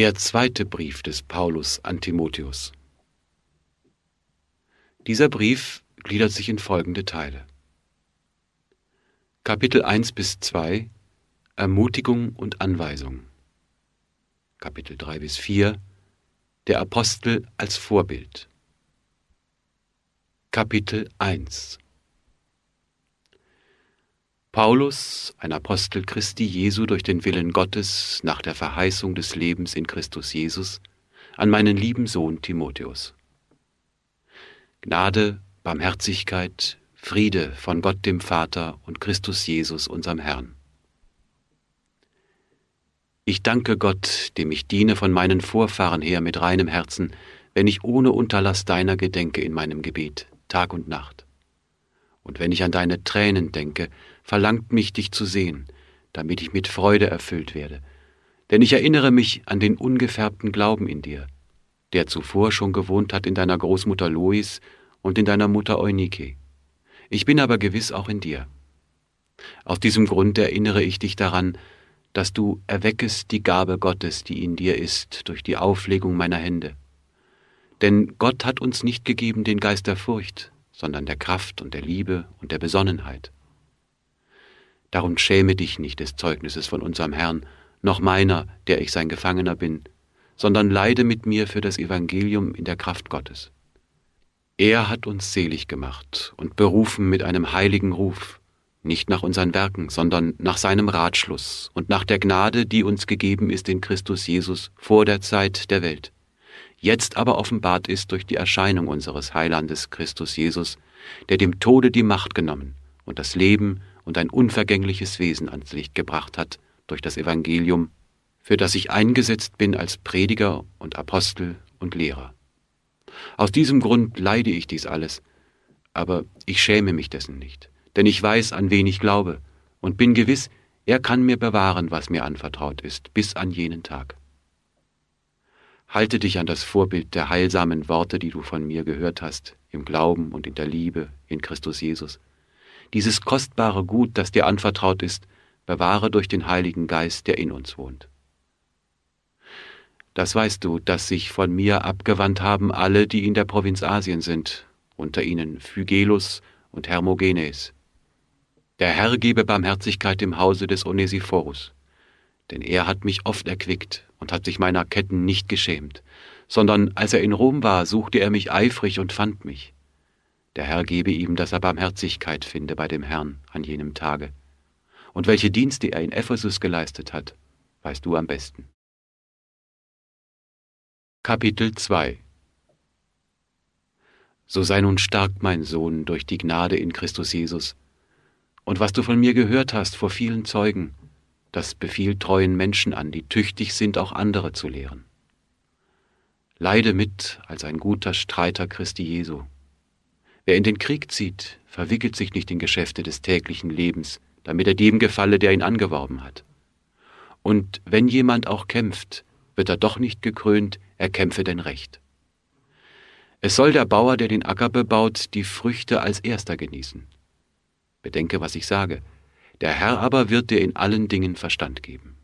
Der zweite Brief des Paulus an Timotheus. Dieser Brief gliedert sich in folgende Teile. Kapitel 1 bis 2 Ermutigung und Anweisung. Kapitel 3 bis 4 Der Apostel als Vorbild. Kapitel 1 Paulus, ein Apostel Christi Jesu durch den Willen Gottes nach der Verheißung des Lebens in Christus Jesus, an meinen lieben Sohn Timotheus. Gnade, Barmherzigkeit, Friede von Gott dem Vater und Christus Jesus unserem Herrn. Ich danke Gott, dem ich diene von meinen Vorfahren her mit reinem Herzen, wenn ich ohne Unterlass deiner gedenke in meinem Gebet, Tag und Nacht. Und wenn ich an deine Tränen denke, verlangt mich, dich zu sehen, damit ich mit Freude erfüllt werde. Denn ich erinnere mich an den ungefärbten Glauben in dir, der zuvor schon gewohnt hat in deiner Großmutter Lois und in deiner Mutter Eunike. Ich bin aber gewiss auch in dir. Aus diesem Grund erinnere ich dich daran, dass du erweckest die Gabe Gottes, die in dir ist, durch die Auflegung meiner Hände. Denn Gott hat uns nicht gegeben den Geist der Furcht, sondern der Kraft und der Liebe und der Besonnenheit. Darum schäme dich nicht des Zeugnisses von unserem Herrn, noch meiner, der ich sein Gefangener bin, sondern leide mit mir für das Evangelium in der Kraft Gottes. Er hat uns selig gemacht und berufen mit einem heiligen Ruf, nicht nach unseren Werken, sondern nach seinem Ratschluss und nach der Gnade, die uns gegeben ist in Christus Jesus vor der Zeit der Welt, jetzt aber offenbart ist durch die Erscheinung unseres Heilandes Christus Jesus, der dem Tode die Macht genommen und das Leben und ein unvergängliches Wesen ans Licht gebracht hat durch das Evangelium, für das ich eingesetzt bin als Prediger und Apostel und Lehrer. Aus diesem Grund leide ich dies alles, aber ich schäme mich dessen nicht, denn ich weiß, an wen ich glaube, und bin gewiss, er kann mir bewahren, was mir anvertraut ist, bis an jenen Tag. Halte dich an das Vorbild der heilsamen Worte, die du von mir gehört hast, im Glauben und in der Liebe in Christus Jesus, dieses kostbare Gut, das dir anvertraut ist, bewahre durch den Heiligen Geist, der in uns wohnt. Das weißt du, dass sich von mir abgewandt haben alle, die in der Provinz Asien sind, unter ihnen Phygelus und Hermogenes. Der Herr gebe Barmherzigkeit im Hause des Onesiphorus, denn er hat mich oft erquickt und hat sich meiner Ketten nicht geschämt, sondern als er in Rom war, suchte er mich eifrig und fand mich. Der Herr gebe ihm, dass er Barmherzigkeit finde bei dem Herrn an jenem Tage. Und welche Dienste er in Ephesus geleistet hat, weißt du am besten. Kapitel 2 So sei nun stark, mein Sohn, durch die Gnade in Christus Jesus. Und was du von mir gehört hast vor vielen Zeugen, das befiehlt treuen Menschen an, die tüchtig sind, auch andere zu lehren. Leide mit als ein guter Streiter Christi Jesu. Wer in den Krieg zieht, verwickelt sich nicht in Geschäfte des täglichen Lebens, damit er dem gefalle, der ihn angeworben hat. Und wenn jemand auch kämpft, wird er doch nicht gekrönt, er kämpfe denn recht. Es soll der Bauer, der den Acker bebaut, die Früchte als erster genießen. Bedenke, was ich sage. Der Herr aber wird dir in allen Dingen Verstand geben.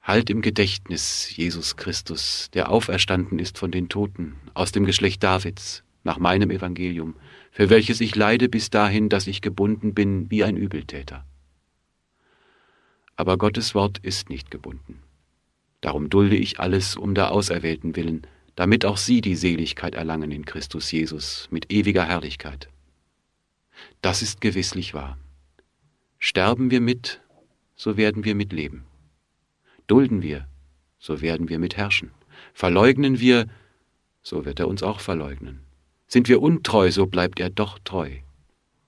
Halt im Gedächtnis Jesus Christus, der auferstanden ist von den Toten, aus dem Geschlecht Davids, nach meinem Evangelium, für welches ich leide bis dahin, dass ich gebunden bin wie ein Übeltäter. Aber Gottes Wort ist nicht gebunden. Darum dulde ich alles um der Auserwählten willen, damit auch sie die Seligkeit erlangen in Christus Jesus mit ewiger Herrlichkeit. Das ist gewisslich wahr. Sterben wir mit, so werden wir mitleben. Dulden wir, so werden wir mitherrschen. Verleugnen wir, so wird er uns auch verleugnen. Sind wir untreu, so bleibt er doch treu,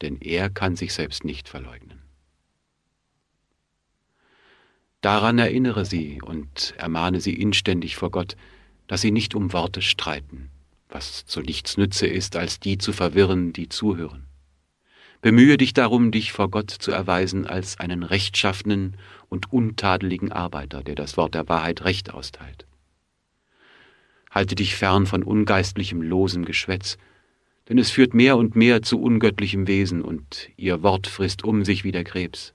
denn er kann sich selbst nicht verleugnen. Daran erinnere sie und ermahne sie inständig vor Gott, dass sie nicht um Worte streiten, was zu nichts nütze ist, als die zu verwirren, die zuhören. Bemühe dich darum, dich vor Gott zu erweisen als einen rechtschaffenen und untadeligen Arbeiter, der das Wort der Wahrheit recht austeilt. Halte dich fern von ungeistlichem losem Geschwätz, denn es führt mehr und mehr zu ungöttlichem Wesen, und ihr Wort frisst um sich wie der Krebs.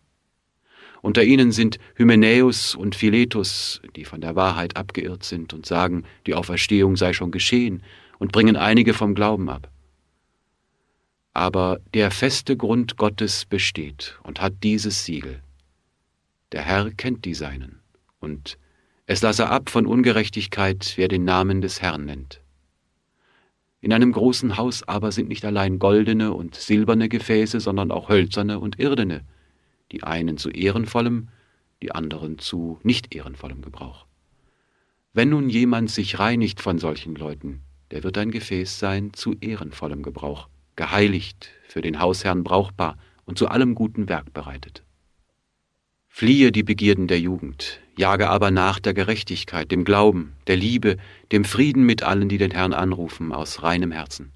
Unter ihnen sind Hymenäus und Philetus, die von der Wahrheit abgeirrt sind und sagen, die Auferstehung sei schon geschehen, und bringen einige vom Glauben ab. Aber der feste Grund Gottes besteht und hat dieses Siegel. Der Herr kennt die Seinen, und es lasse ab von Ungerechtigkeit, wer den Namen des Herrn nennt. In einem großen Haus aber sind nicht allein goldene und silberne Gefäße, sondern auch hölzerne und irdene, die einen zu ehrenvollem, die anderen zu nicht ehrenvollem Gebrauch. Wenn nun jemand sich reinigt von solchen Leuten, der wird ein Gefäß sein zu ehrenvollem Gebrauch, geheiligt, für den Hausherrn brauchbar und zu allem guten Werk bereitet. Fliehe die Begierden der Jugend, jage aber nach der Gerechtigkeit, dem Glauben, der Liebe, dem Frieden mit allen, die den Herrn anrufen, aus reinem Herzen.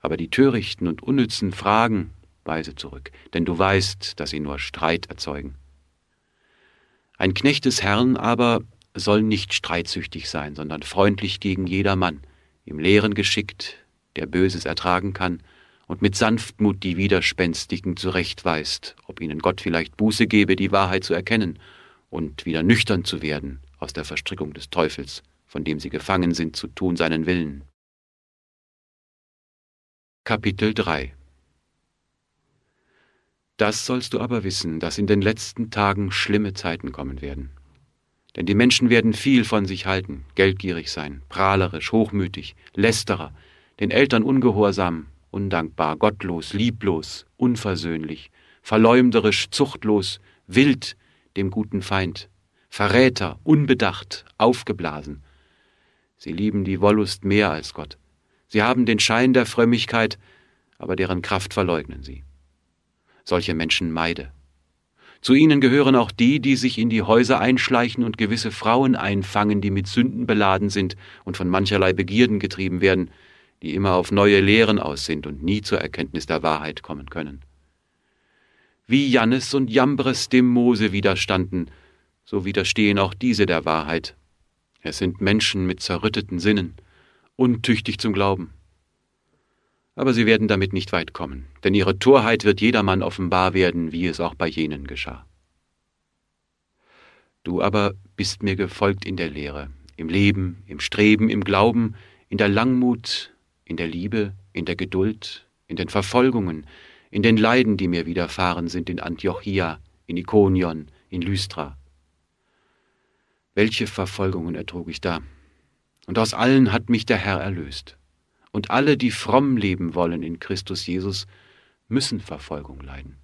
Aber die törichten und unnützen Fragen weise zurück, denn du weißt, dass sie nur Streit erzeugen. Ein Knecht des Herrn aber soll nicht streitsüchtig sein, sondern freundlich gegen jedermann, im Lehren geschickt, der Böses ertragen kann und mit Sanftmut die Widerspenstigen zurechtweist, ob ihnen Gott vielleicht Buße gebe, die Wahrheit zu erkennen und wieder nüchtern zu werden aus der Verstrickung des Teufels, von dem sie gefangen sind, zu tun seinen Willen. Kapitel 3 Das sollst du aber wissen, dass in den letzten Tagen schlimme Zeiten kommen werden. Denn die Menschen werden viel von sich halten, geldgierig sein, prahlerisch, hochmütig, lästerer, den Eltern ungehorsam, undankbar, gottlos, lieblos, unversöhnlich, verleumderisch, zuchtlos, wild, dem guten Feind, Verräter, unbedacht, aufgeblasen. Sie lieben die Wollust mehr als Gott. Sie haben den Schein der Frömmigkeit, aber deren Kraft verleugnen sie. Solche Menschen meide. Zu ihnen gehören auch die, die sich in die Häuser einschleichen und gewisse Frauen einfangen, die mit Sünden beladen sind und von mancherlei Begierden getrieben werden, die immer auf neue Lehren aus sind und nie zur Erkenntnis der Wahrheit kommen können wie Jannes und Jambres dem Mose widerstanden, so widerstehen auch diese der Wahrheit. Es sind Menschen mit zerrütteten Sinnen, untüchtig zum Glauben. Aber sie werden damit nicht weit kommen, denn ihre Torheit wird jedermann offenbar werden, wie es auch bei jenen geschah. Du aber bist mir gefolgt in der Lehre, im Leben, im Streben, im Glauben, in der Langmut, in der Liebe, in der Geduld, in den Verfolgungen, in den Leiden, die mir widerfahren sind in Antiochia, in Ikonion, in Lystra. Welche Verfolgungen ertrug ich da? Und aus allen hat mich der Herr erlöst. Und alle, die fromm leben wollen in Christus Jesus, müssen Verfolgung leiden.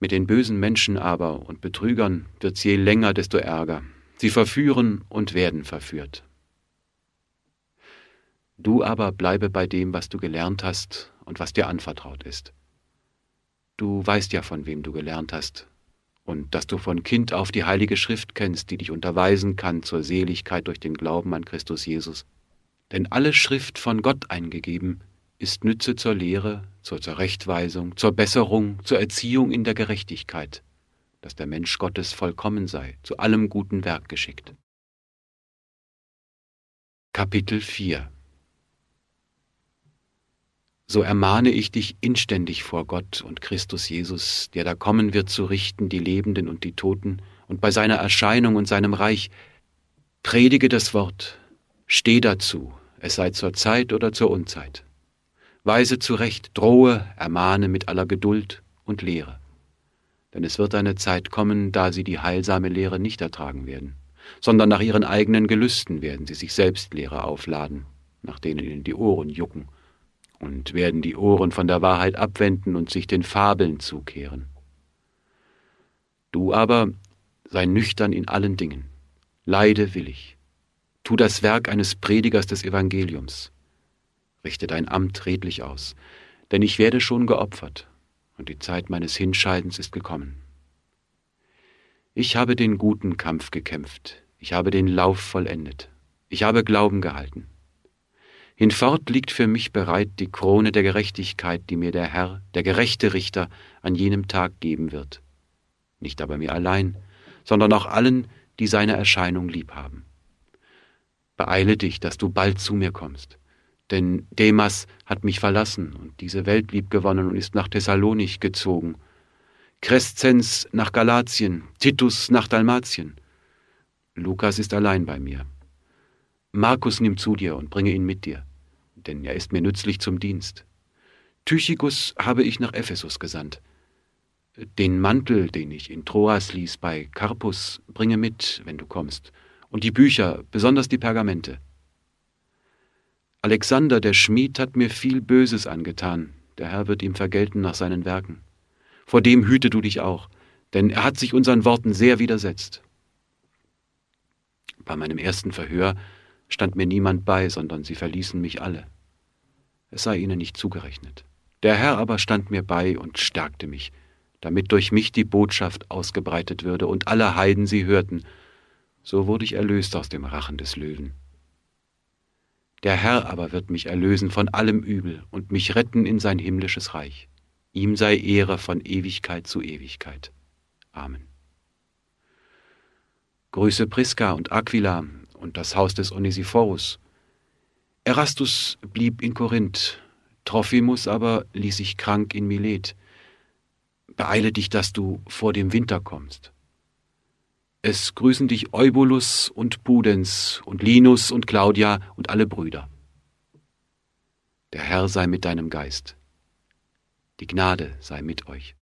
Mit den bösen Menschen aber und Betrügern wird's je länger, desto ärger. Sie verführen und werden verführt. Du aber bleibe bei dem, was du gelernt hast und was dir anvertraut ist. Du weißt ja, von wem du gelernt hast, und dass du von Kind auf die Heilige Schrift kennst, die dich unterweisen kann zur Seligkeit durch den Glauben an Christus Jesus. Denn alle Schrift von Gott eingegeben ist Nütze zur Lehre, zur Zurechtweisung, zur Besserung, zur Erziehung in der Gerechtigkeit, dass der Mensch Gottes vollkommen sei, zu allem guten Werk geschickt. Kapitel 4 so ermahne ich dich inständig vor Gott und Christus Jesus, der da kommen wird zu richten die Lebenden und die Toten, und bei seiner Erscheinung und seinem Reich, predige das Wort, steh dazu, es sei zur Zeit oder zur Unzeit. Weise zurecht, drohe, ermahne mit aller Geduld und Lehre. Denn es wird eine Zeit kommen, da sie die heilsame Lehre nicht ertragen werden, sondern nach ihren eigenen Gelüsten werden sie sich selbst Lehre aufladen, nach denen ihnen die Ohren jucken und werden die Ohren von der Wahrheit abwenden und sich den Fabeln zukehren. Du aber sei nüchtern in allen Dingen, leide willig, tu das Werk eines Predigers des Evangeliums, richte dein Amt redlich aus, denn ich werde schon geopfert, und die Zeit meines Hinscheidens ist gekommen. Ich habe den guten Kampf gekämpft, ich habe den Lauf vollendet, ich habe Glauben gehalten. Hinfort liegt für mich bereit die Krone der Gerechtigkeit, die mir der Herr, der gerechte Richter, an jenem Tag geben wird. Nicht aber mir allein, sondern auch allen, die seine Erscheinung lieb haben. Beeile dich, dass du bald zu mir kommst. Denn Demas hat mich verlassen und diese Welt liebgewonnen und ist nach Thessalonik gezogen. Crescens nach Galatien, Titus nach Dalmatien. Lukas ist allein bei mir Markus nimm zu dir und bringe ihn mit dir, denn er ist mir nützlich zum Dienst. Tychikus habe ich nach Ephesus gesandt. Den Mantel, den ich in Troas ließ bei Karpus, bringe mit, wenn du kommst, und die Bücher, besonders die Pergamente. Alexander, der Schmied, hat mir viel Böses angetan, der Herr wird ihm vergelten nach seinen Werken. Vor dem hüte du dich auch, denn er hat sich unseren Worten sehr widersetzt. Bei meinem ersten Verhör stand mir niemand bei, sondern sie verließen mich alle. Es sei ihnen nicht zugerechnet. Der Herr aber stand mir bei und stärkte mich, damit durch mich die Botschaft ausgebreitet würde und alle Heiden sie hörten. So wurde ich erlöst aus dem Rachen des Löwen. Der Herr aber wird mich erlösen von allem Übel und mich retten in sein himmlisches Reich. Ihm sei Ehre von Ewigkeit zu Ewigkeit. Amen. Grüße Priska und Aquila, und das Haus des Onesiphorus. Erastus blieb in Korinth, Trophimus aber ließ sich krank in Milet. Beeile dich, dass du vor dem Winter kommst. Es grüßen dich Eubulus und Pudens und Linus und Claudia und alle Brüder. Der Herr sei mit deinem Geist. Die Gnade sei mit euch.